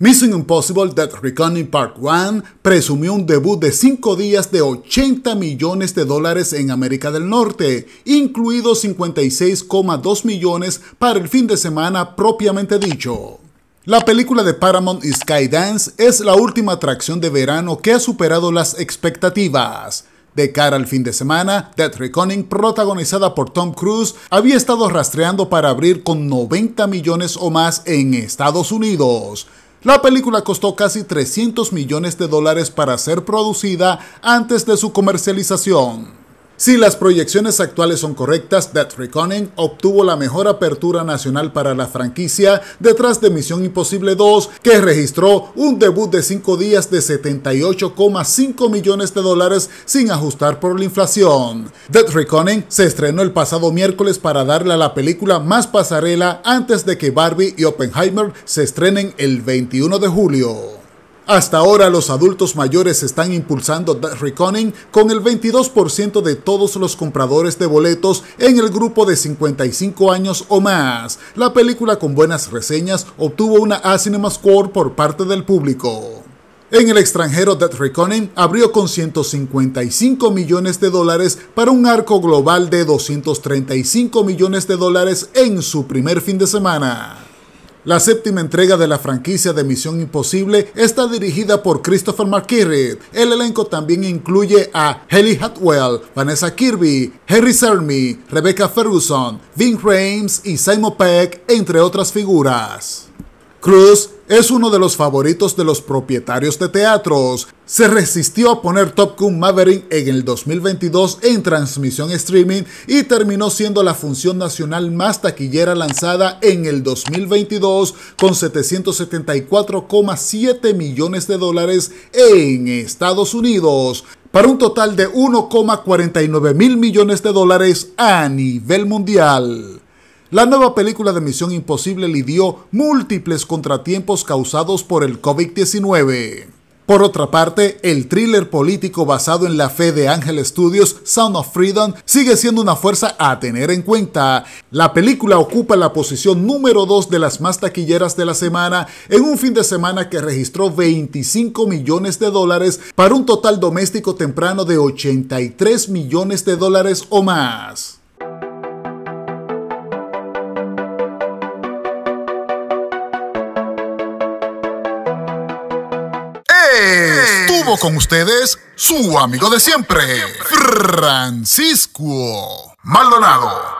Missing Impossible Death Reckoning Part 1 presumió un debut de 5 días de 80 millones de dólares en América del Norte, incluidos 56,2 millones para el fin de semana propiamente dicho. La película de Paramount y Skydance es la última atracción de verano que ha superado las expectativas. De cara al fin de semana, Death Reckoning, protagonizada por Tom Cruise, había estado rastreando para abrir con 90 millones o más en Estados Unidos. La película costó casi 300 millones de dólares para ser producida antes de su comercialización. Si las proyecciones actuales son correctas, Death Reckoning obtuvo la mejor apertura nacional para la franquicia detrás de Misión Imposible 2, que registró un debut de 5 días de 78,5 millones de dólares sin ajustar por la inflación. Death Reckoning se estrenó el pasado miércoles para darle a la película más pasarela antes de que Barbie y Oppenheimer se estrenen el 21 de julio. Hasta ahora los adultos mayores están impulsando Death Reckoning* con el 22% de todos los compradores de boletos en el grupo de 55 años o más. La película con buenas reseñas obtuvo una A Score por parte del público. En el extranjero, Death Reckoning abrió con 155 millones de dólares para un arco global de 235 millones de dólares en su primer fin de semana. La séptima entrega de la franquicia de Misión Imposible está dirigida por Christopher McQuarrie. El elenco también incluye a Haley Hatwell, Vanessa Kirby, Harry Sermi, Rebecca Ferguson, Vin Rames y Simon Peck, entre otras figuras. Cruz es uno de los favoritos de los propietarios de teatros. Se resistió a poner Top Gun Maverick en el 2022 en transmisión streaming y terminó siendo la función nacional más taquillera lanzada en el 2022 con 774,7 millones de dólares en Estados Unidos para un total de 1,49 mil millones de dólares a nivel mundial. La nueva película de Misión Imposible lidió múltiples contratiempos causados por el COVID-19. Por otra parte, el thriller político basado en la fe de Angel Studios, Sound of Freedom, sigue siendo una fuerza a tener en cuenta. La película ocupa la posición número 2 de las más taquilleras de la semana en un fin de semana que registró 25 millones de dólares para un total doméstico temprano de 83 millones de dólares o más. con ustedes, su amigo de siempre, Francisco Maldonado.